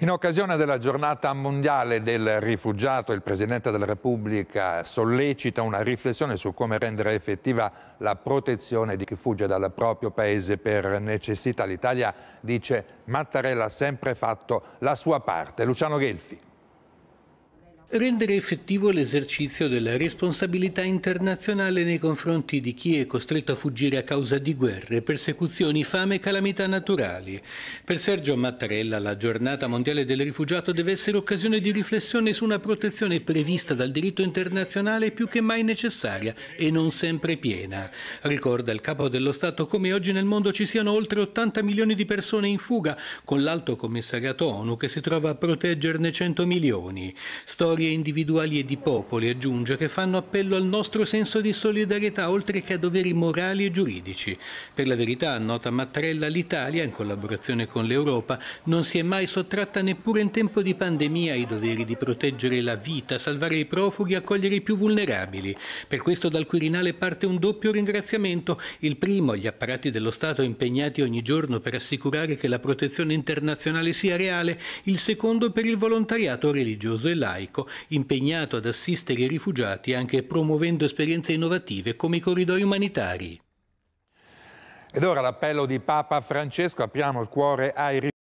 In occasione della giornata mondiale del rifugiato, il Presidente della Repubblica sollecita una riflessione su come rendere effettiva la protezione di chi fugge dal proprio paese per necessità. L'Italia, dice Mattarella, ha sempre fatto la sua parte. Luciano Gelfi. Rendere effettivo l'esercizio della responsabilità internazionale nei confronti di chi è costretto a fuggire a causa di guerre, persecuzioni, fame e calamità naturali. Per Sergio Mattarella la giornata mondiale del rifugiato deve essere occasione di riflessione su una protezione prevista dal diritto internazionale più che mai necessaria e non sempre piena. Ricorda il capo dello Stato come oggi nel mondo ci siano oltre 80 milioni di persone in fuga, con l'alto commissariato ONU che si trova a proteggerne 100 milioni. Storia storie individuali e di popoli, aggiunge, che fanno appello al nostro senso di solidarietà oltre che a doveri morali e giuridici. Per la verità, nota Mattarella, l'Italia, in collaborazione con l'Europa, non si è mai sottratta neppure in tempo di pandemia ai doveri di proteggere la vita, salvare i profughi, accogliere i più vulnerabili. Per questo dal Quirinale parte un doppio ringraziamento. Il primo agli apparati dello Stato impegnati ogni giorno per assicurare che la protezione internazionale sia reale, il secondo per il volontariato religioso e laico, impegnato ad assistere i rifugiati anche promuovendo esperienze innovative come i corridoi umanitari. Ed ora l'appello di Papa Francesco, apriamo il cuore ai rifugiati.